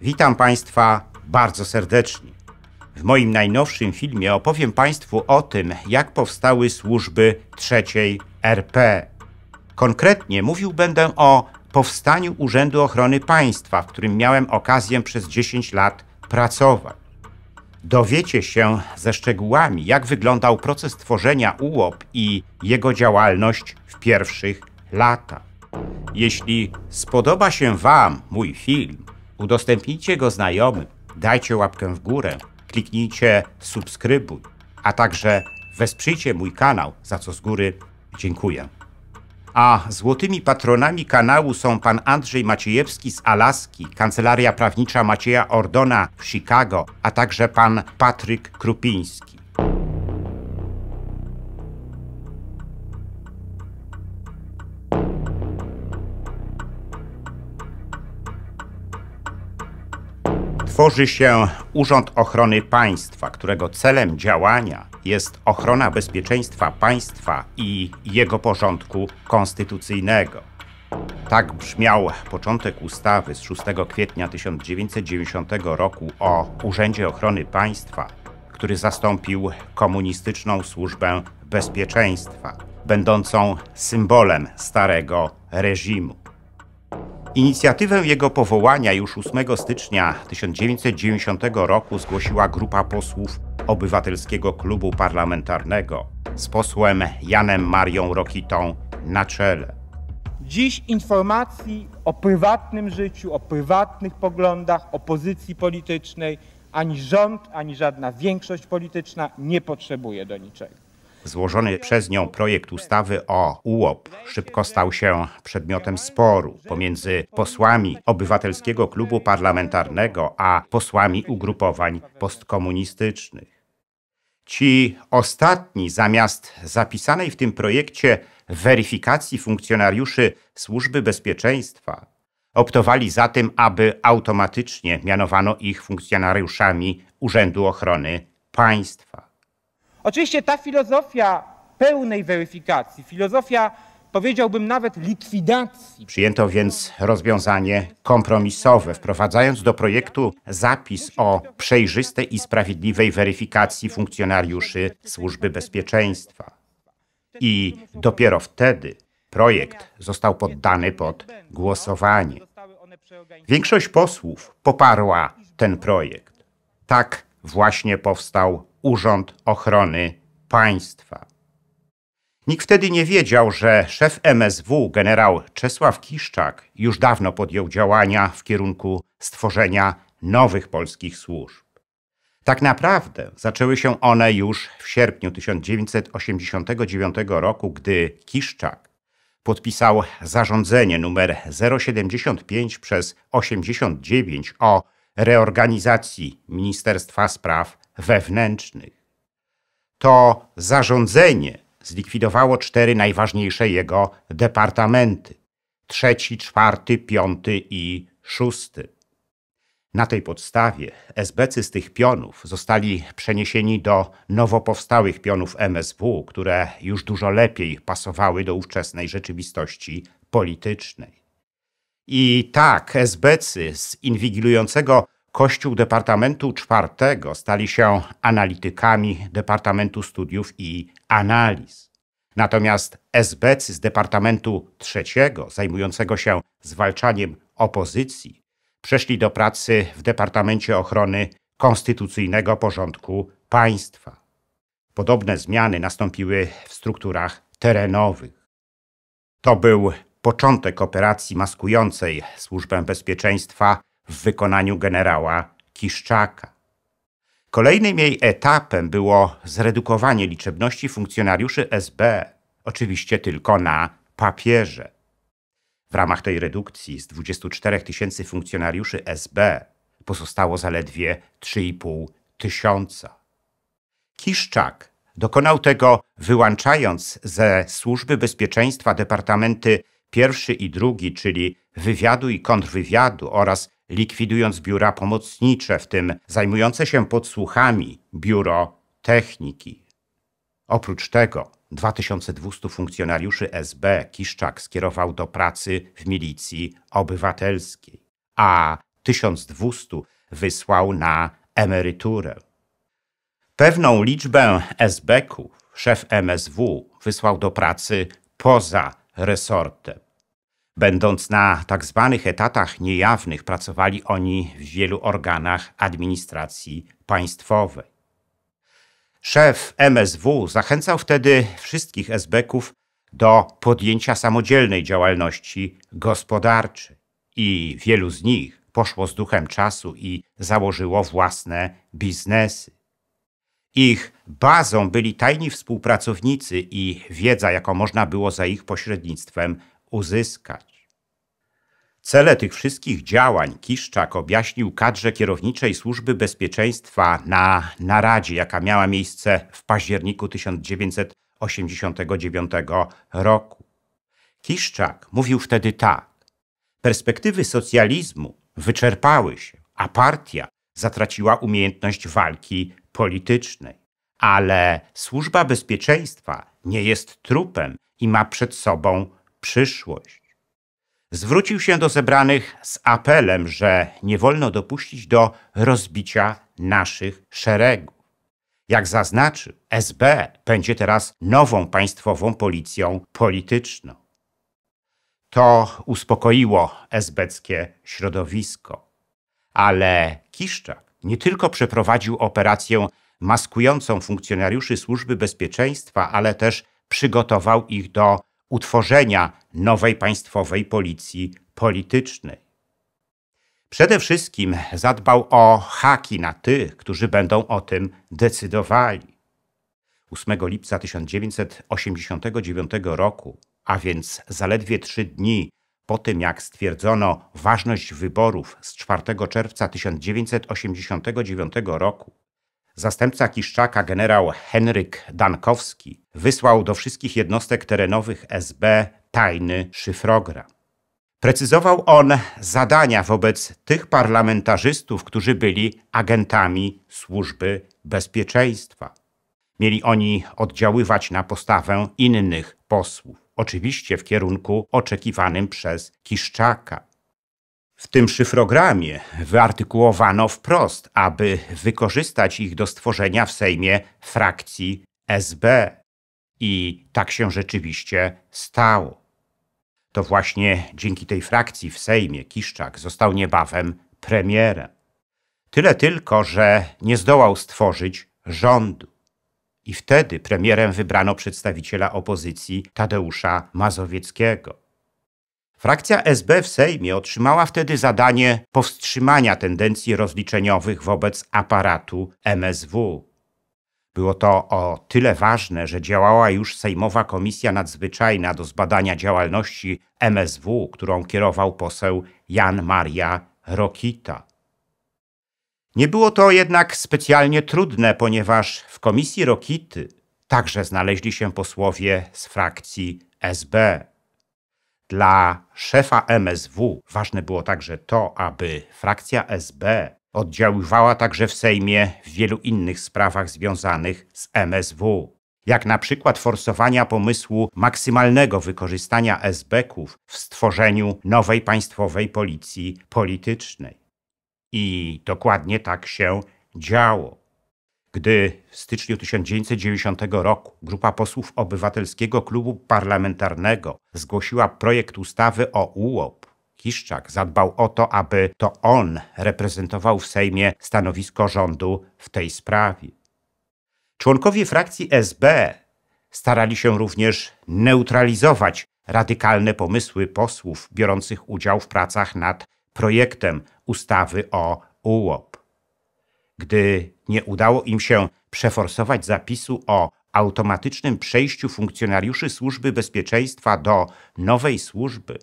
Witam Państwa bardzo serdecznie. W moim najnowszym filmie opowiem Państwu o tym, jak powstały służby trzeciej RP. Konkretnie mówił będę o powstaniu Urzędu Ochrony Państwa, w którym miałem okazję przez 10 lat pracować. Dowiecie się ze szczegółami, jak wyglądał proces tworzenia UOP i jego działalność w pierwszych latach. Jeśli spodoba się Wam mój film, Udostępnijcie go znajomym, dajcie łapkę w górę, kliknijcie subskrybuj, a także wesprzyjcie mój kanał, za co z góry dziękuję. A złotymi patronami kanału są pan Andrzej Maciejewski z Alaski, Kancelaria Prawnicza Macieja Ordona w Chicago, a także pan Patryk Krupiński. tworzy się Urząd Ochrony Państwa, którego celem działania jest ochrona bezpieczeństwa państwa i jego porządku konstytucyjnego. Tak brzmiał początek ustawy z 6 kwietnia 1990 roku o Urzędzie Ochrony Państwa, który zastąpił komunistyczną służbę bezpieczeństwa, będącą symbolem starego reżimu. Inicjatywę jego powołania już 8 stycznia 1990 roku zgłosiła grupa posłów Obywatelskiego Klubu Parlamentarnego z posłem Janem Marią Rokitą na czele. Dziś informacji o prywatnym życiu, o prywatnych poglądach opozycji politycznej ani rząd, ani żadna większość polityczna nie potrzebuje do niczego. Złożony przez nią projekt ustawy o UOP szybko stał się przedmiotem sporu pomiędzy posłami Obywatelskiego Klubu Parlamentarnego a posłami ugrupowań postkomunistycznych. Ci ostatni, zamiast zapisanej w tym projekcie weryfikacji funkcjonariuszy Służby Bezpieczeństwa, optowali za tym, aby automatycznie mianowano ich funkcjonariuszami Urzędu Ochrony Państwa. Oczywiście ta filozofia pełnej weryfikacji, filozofia powiedziałbym nawet likwidacji. Przyjęto więc rozwiązanie kompromisowe, wprowadzając do projektu zapis o przejrzystej i sprawiedliwej weryfikacji funkcjonariuszy Służby Bezpieczeństwa. I dopiero wtedy projekt został poddany pod głosowanie. Większość posłów poparła ten projekt. Tak właśnie powstał Urząd Ochrony Państwa. Nikt wtedy nie wiedział, że szef MSW, generał Czesław Kiszczak, już dawno podjął działania w kierunku stworzenia nowych polskich służb. Tak naprawdę zaczęły się one już w sierpniu 1989 roku, gdy Kiszczak podpisał zarządzenie nr 075 przez 89 o reorganizacji Ministerstwa Spraw wewnętrznych. To zarządzenie zlikwidowało cztery najważniejsze jego departamenty: trzeci, czwarty, piąty i szósty. Na tej podstawie SBC z tych pionów zostali przeniesieni do nowo powstałych pionów MSW, które już dużo lepiej pasowały do ówczesnej rzeczywistości politycznej. I tak SBC z inwigilującego Kościół Departamentu Czwartego stali się analitykami Departamentu Studiów i Analiz. Natomiast esbecy z Departamentu Trzeciego, zajmującego się zwalczaniem opozycji, przeszli do pracy w Departamencie Ochrony Konstytucyjnego Porządku Państwa. Podobne zmiany nastąpiły w strukturach terenowych. To był początek operacji maskującej Służbę Bezpieczeństwa w wykonaniu generała Kiszczaka. Kolejnym jej etapem było zredukowanie liczebności funkcjonariuszy SB, oczywiście tylko na papierze. W ramach tej redukcji z 24 tysięcy funkcjonariuszy SB pozostało zaledwie 3,5 tysiąca. Kiszczak dokonał tego wyłączając ze służby bezpieczeństwa departamenty pierwszy i drugi, czyli wywiadu i kontrwywiadu oraz likwidując biura pomocnicze, w tym zajmujące się podsłuchami biuro techniki. Oprócz tego 2200 funkcjonariuszy SB Kiszczak skierował do pracy w milicji obywatelskiej, a 1200 wysłał na emeryturę. Pewną liczbę SB-ków szef MSW wysłał do pracy poza resortem. Będąc na tak zwanych etatach niejawnych, pracowali oni w wielu organach administracji państwowej. Szef MSW zachęcał wtedy wszystkich esbeków do podjęcia samodzielnej działalności gospodarczej i wielu z nich poszło z duchem czasu i założyło własne biznesy. Ich bazą byli tajni współpracownicy i wiedza, jaką można było za ich pośrednictwem uzyskać. Cele tych wszystkich działań Kiszczak objaśnił kadrze kierowniczej Służby Bezpieczeństwa na naradzie, jaka miała miejsce w październiku 1989 roku. Kiszczak mówił wtedy tak. Perspektywy socjalizmu wyczerpały się, a partia zatraciła umiejętność walki politycznej. Ale służba bezpieczeństwa nie jest trupem i ma przed sobą przyszłość. Zwrócił się do zebranych z apelem, że nie wolno dopuścić do rozbicia naszych szeregów. Jak zaznaczył, SB będzie teraz nową państwową policją polityczną. To uspokoiło esbeckie środowisko. Ale Kiszczak nie tylko przeprowadził operację maskującą funkcjonariuszy służby bezpieczeństwa, ale też przygotował ich do utworzenia nowej państwowej policji politycznej. Przede wszystkim zadbał o haki na tych, którzy będą o tym decydowali. 8 lipca 1989 roku, a więc zaledwie trzy dni po tym, jak stwierdzono ważność wyborów z 4 czerwca 1989 roku, Zastępca Kiszczaka, generał Henryk Dankowski, wysłał do wszystkich jednostek terenowych SB tajny szyfrogram. Precyzował on zadania wobec tych parlamentarzystów, którzy byli agentami służby bezpieczeństwa. Mieli oni oddziaływać na postawę innych posłów, oczywiście w kierunku oczekiwanym przez Kiszczaka. W tym szyfrogramie wyartykułowano wprost, aby wykorzystać ich do stworzenia w Sejmie frakcji SB. I tak się rzeczywiście stało. To właśnie dzięki tej frakcji w Sejmie Kiszczak został niebawem premierem. Tyle tylko, że nie zdołał stworzyć rządu. I wtedy premierem wybrano przedstawiciela opozycji Tadeusza Mazowieckiego. Frakcja SB w Sejmie otrzymała wtedy zadanie powstrzymania tendencji rozliczeniowych wobec aparatu MSW. Było to o tyle ważne, że działała już Sejmowa Komisja Nadzwyczajna do zbadania działalności MSW, którą kierował poseł Jan Maria Rokita. Nie było to jednak specjalnie trudne, ponieważ w komisji Rokity także znaleźli się posłowie z frakcji SB. Dla szefa MSW ważne było także to, aby frakcja SB oddziaływała także w Sejmie w wielu innych sprawach związanych z MSW, jak na przykład forsowania pomysłu maksymalnego wykorzystania SB-ków w stworzeniu nowej państwowej policji politycznej. I dokładnie tak się działo gdy w styczniu 1990 roku grupa posłów Obywatelskiego Klubu Parlamentarnego zgłosiła projekt ustawy o UOP, Kiszczak zadbał o to, aby to on reprezentował w Sejmie stanowisko rządu w tej sprawie. Członkowie frakcji SB starali się również neutralizować radykalne pomysły posłów biorących udział w pracach nad projektem ustawy o UOP. Gdy nie udało im się przeforsować zapisu o automatycznym przejściu funkcjonariuszy Służby Bezpieczeństwa do nowej służby.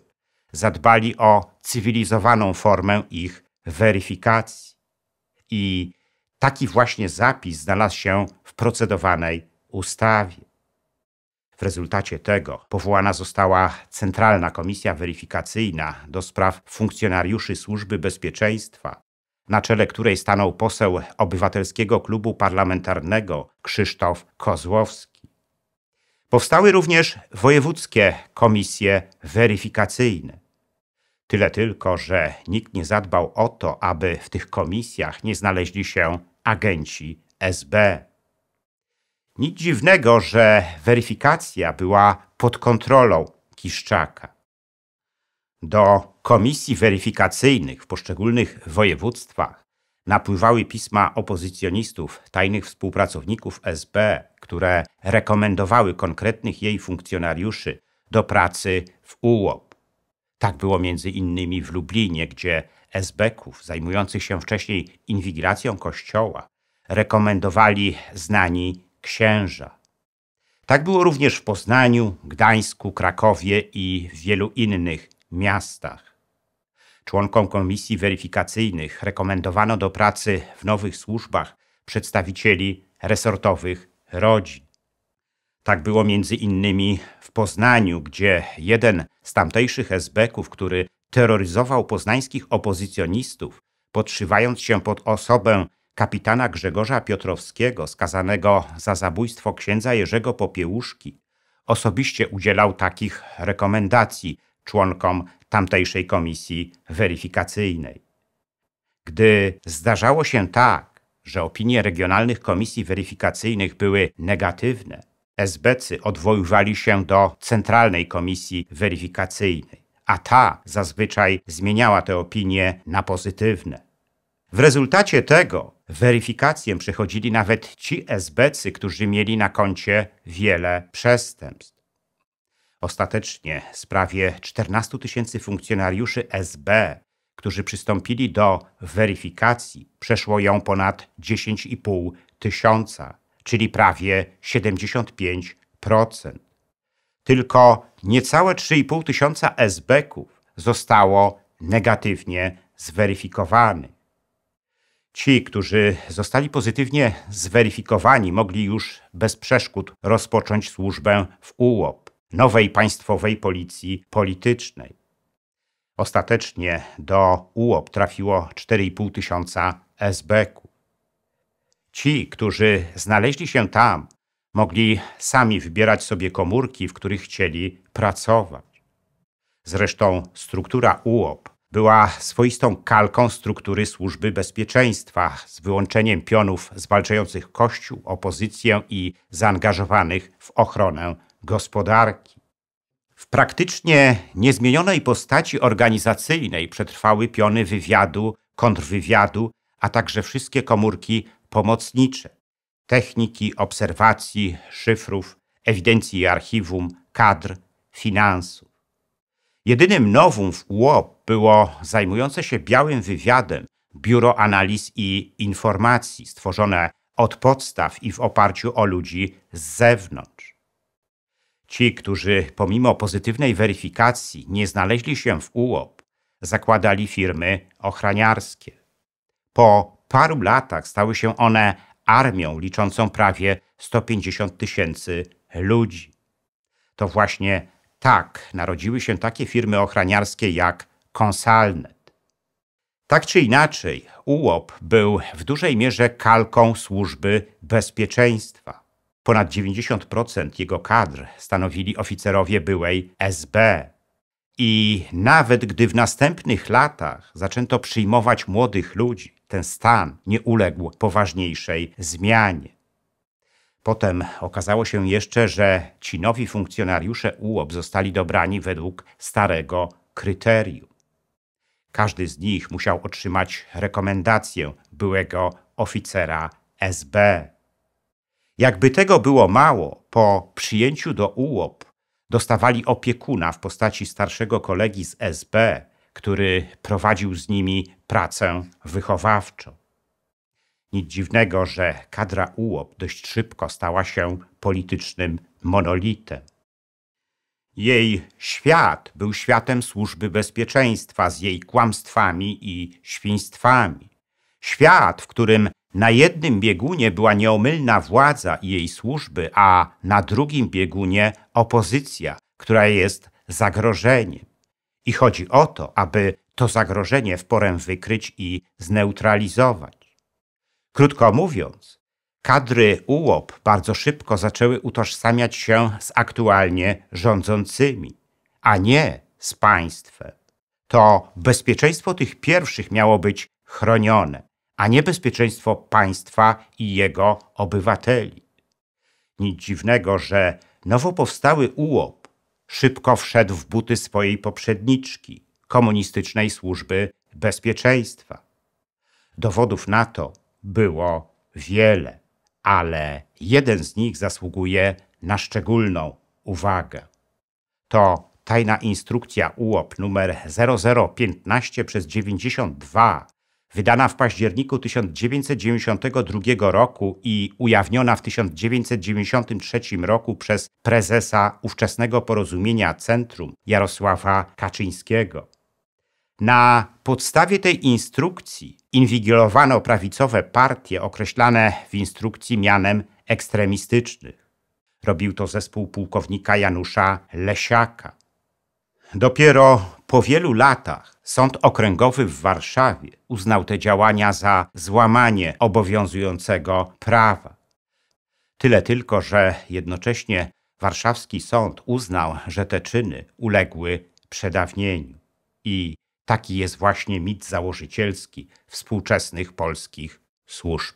Zadbali o cywilizowaną formę ich weryfikacji. I taki właśnie zapis znalazł się w procedowanej ustawie. W rezultacie tego powołana została Centralna Komisja Weryfikacyjna do spraw funkcjonariuszy Służby Bezpieczeństwa, na czele której stanął poseł Obywatelskiego Klubu Parlamentarnego Krzysztof Kozłowski. Powstały również wojewódzkie komisje weryfikacyjne. Tyle tylko, że nikt nie zadbał o to, aby w tych komisjach nie znaleźli się agenci SB. Nic dziwnego, że weryfikacja była pod kontrolą Kiszczaka. Do komisji weryfikacyjnych w poszczególnych województwach napływały pisma opozycjonistów, tajnych współpracowników SB, które rekomendowały konkretnych jej funkcjonariuszy do pracy w UOP. Tak było między innymi w Lublinie, gdzie SB-ków zajmujących się wcześniej inwigilacją kościoła rekomendowali znani księża. Tak było również w Poznaniu, Gdańsku, Krakowie i wielu innych miastach. Członkom komisji weryfikacyjnych rekomendowano do pracy w nowych służbach przedstawicieli resortowych rodzin. Tak było między innymi w Poznaniu, gdzie jeden z tamtejszych esbeków, który terroryzował poznańskich opozycjonistów, podszywając się pod osobę kapitana Grzegorza Piotrowskiego, skazanego za zabójstwo księdza Jerzego Popiełuszki, osobiście udzielał takich rekomendacji członkom tamtejszej komisji weryfikacyjnej. Gdy zdarzało się tak, że opinie regionalnych komisji weryfikacyjnych były negatywne, SBcy odwoływali się do Centralnej Komisji Weryfikacyjnej, a ta zazwyczaj zmieniała te opinie na pozytywne. W rezultacie tego weryfikację przechodzili nawet ci SBcy, którzy mieli na koncie wiele przestępstw. Ostatecznie z prawie 14 tysięcy funkcjonariuszy SB, którzy przystąpili do weryfikacji, przeszło ją ponad 10,5 tysiąca, czyli prawie 75%. Tylko niecałe 3,5 tysiąca SB-ków zostało negatywnie zweryfikowanych. Ci, którzy zostali pozytywnie zweryfikowani, mogli już bez przeszkód rozpocząć służbę w UOP nowej państwowej policji politycznej. Ostatecznie do UOP trafiło 4,5 tysiąca sbk Ci, którzy znaleźli się tam, mogli sami wybierać sobie komórki, w których chcieli pracować. Zresztą struktura UOP była swoistą kalką struktury służby bezpieczeństwa, z wyłączeniem pionów zwalczających Kościół, opozycję i zaangażowanych w ochronę gospodarki. W praktycznie niezmienionej postaci organizacyjnej przetrwały piony wywiadu, kontrwywiadu, a także wszystkie komórki pomocnicze, techniki obserwacji, szyfrów, ewidencji i archiwum, kadr, finansów. Jedynym nowym w UOP było zajmujące się białym wywiadem Biuro Analiz i Informacji, stworzone od podstaw i w oparciu o ludzi z zewnątrz. Ci, którzy pomimo pozytywnej weryfikacji nie znaleźli się w UOP, zakładali firmy ochraniarskie. Po paru latach stały się one armią liczącą prawie 150 tysięcy ludzi. To właśnie tak narodziły się takie firmy ochraniarskie jak Consalnet. Tak czy inaczej, UOP był w dużej mierze kalką służby bezpieczeństwa. Ponad 90% jego kadr stanowili oficerowie byłej SB. I nawet gdy w następnych latach zaczęto przyjmować młodych ludzi, ten stan nie uległ poważniejszej zmianie. Potem okazało się jeszcze, że ci nowi funkcjonariusze UOP zostali dobrani według starego kryterium. Każdy z nich musiał otrzymać rekomendację byłego oficera SB. Jakby tego było mało, po przyjęciu do UOP dostawali opiekuna w postaci starszego kolegi z SB, który prowadził z nimi pracę wychowawczą. Nic dziwnego, że kadra UOP dość szybko stała się politycznym monolitem. Jej świat był światem służby bezpieczeństwa z jej kłamstwami i świństwami. Świat, w którym na jednym biegunie była nieomylna władza i jej służby, a na drugim biegunie opozycja, która jest zagrożeniem. I chodzi o to, aby to zagrożenie w porę wykryć i zneutralizować. Krótko mówiąc, kadry UOP bardzo szybko zaczęły utożsamiać się z aktualnie rządzącymi, a nie z państwem. To bezpieczeństwo tych pierwszych miało być chronione, a nie bezpieczeństwo państwa i jego obywateli. Nic dziwnego, że nowo powstały UOP szybko wszedł w buty swojej poprzedniczki, komunistycznej służby bezpieczeństwa. Dowodów na to było wiele, ale jeden z nich zasługuje na szczególną uwagę. To tajna instrukcja UOP numer 0015 przez 92 wydana w październiku 1992 roku i ujawniona w 1993 roku przez prezesa ówczesnego porozumienia Centrum Jarosława Kaczyńskiego. Na podstawie tej instrukcji inwigilowano prawicowe partie określane w instrukcji mianem ekstremistycznych. Robił to zespół pułkownika Janusza Lesiaka. Dopiero po wielu latach Sąd Okręgowy w Warszawie uznał te działania za złamanie obowiązującego prawa. Tyle tylko, że jednocześnie warszawski sąd uznał, że te czyny uległy przedawnieniu. I taki jest właśnie mit założycielski współczesnych polskich służb.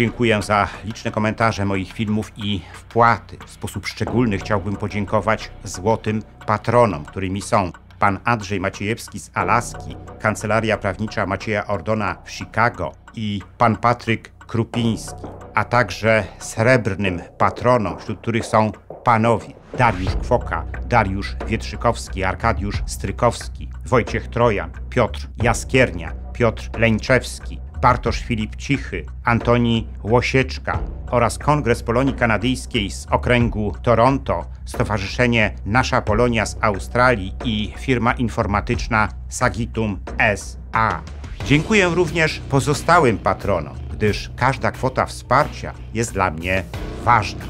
Dziękuję za liczne komentarze moich filmów i wpłaty. W sposób szczególny chciałbym podziękować złotym patronom, którymi są pan Andrzej Maciejewski z Alaski, Kancelaria Prawnicza Macieja Ordona w Chicago i pan Patryk Krupiński, a także srebrnym patronom, wśród których są panowie Dariusz Kwoka, Dariusz Wietrzykowski, Arkadiusz Strykowski, Wojciech Trojan, Piotr Jaskiernia, Piotr Leńczewski, Bartosz Filip Cichy, Antoni Łosieczka oraz Kongres Polonii Kanadyjskiej z okręgu Toronto, Stowarzyszenie Nasza Polonia z Australii i firma informatyczna Sagitum SA. Dziękuję również pozostałym patronom, gdyż każda kwota wsparcia jest dla mnie ważna.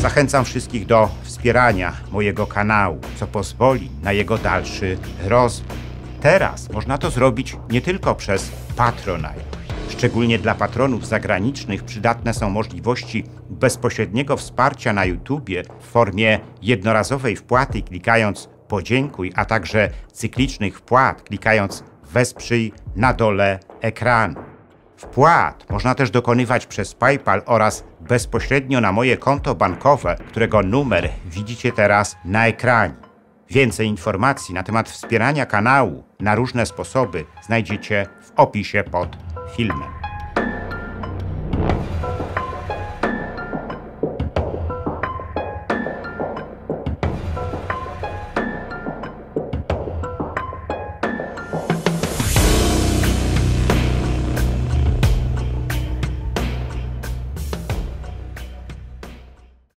Zachęcam wszystkich do wspierania mojego kanału, co pozwoli na jego dalszy rozwój. Teraz można to zrobić nie tylko przez Patronite. Szczególnie dla patronów zagranicznych przydatne są możliwości bezpośredniego wsparcia na YouTubie w formie jednorazowej wpłaty klikając podziękuj, a także cyklicznych wpłat klikając wesprzyj na dole ekranu. Wpłat można też dokonywać przez PayPal oraz bezpośrednio na moje konto bankowe, którego numer widzicie teraz na ekranie. Więcej informacji na temat wspierania kanału na różne sposoby znajdziecie w opisie pod filmem.